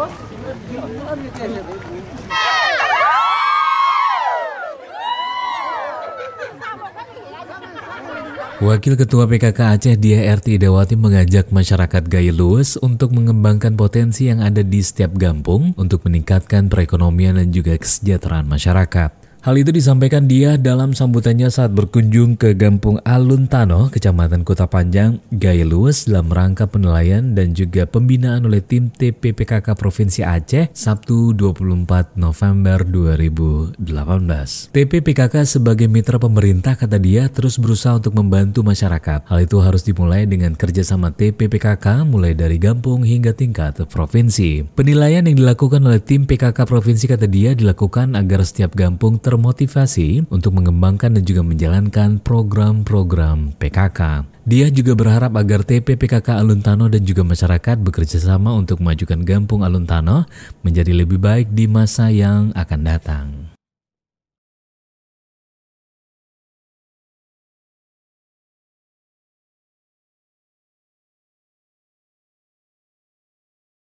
Wakil Ketua PKK Aceh RT Dewati mengajak masyarakat gaya luwes untuk mengembangkan potensi yang ada di setiap kampung untuk meningkatkan perekonomian dan juga kesejahteraan masyarakat. Hal itu disampaikan dia dalam sambutannya saat berkunjung ke Gampung Alun Tano, Kecamatan Kota Panjang, Gaya Luwes dalam rangka penilaian dan juga pembinaan oleh tim TPPKK Provinsi Aceh Sabtu 24 November 2018. TPPKK sebagai mitra pemerintah kata dia terus berusaha untuk membantu masyarakat. Hal itu harus dimulai dengan kerjasama TPPKK mulai dari Gampung hingga tingkat provinsi. Penilaian yang dilakukan oleh tim PKK Provinsi kata dia dilakukan agar setiap Gampung termotivasi untuk mengembangkan dan juga menjalankan program-program PKK. Dia juga berharap agar TP PKK Tano dan juga masyarakat bekerja sama untuk memajukan Gampung Tano menjadi lebih baik di masa yang akan datang.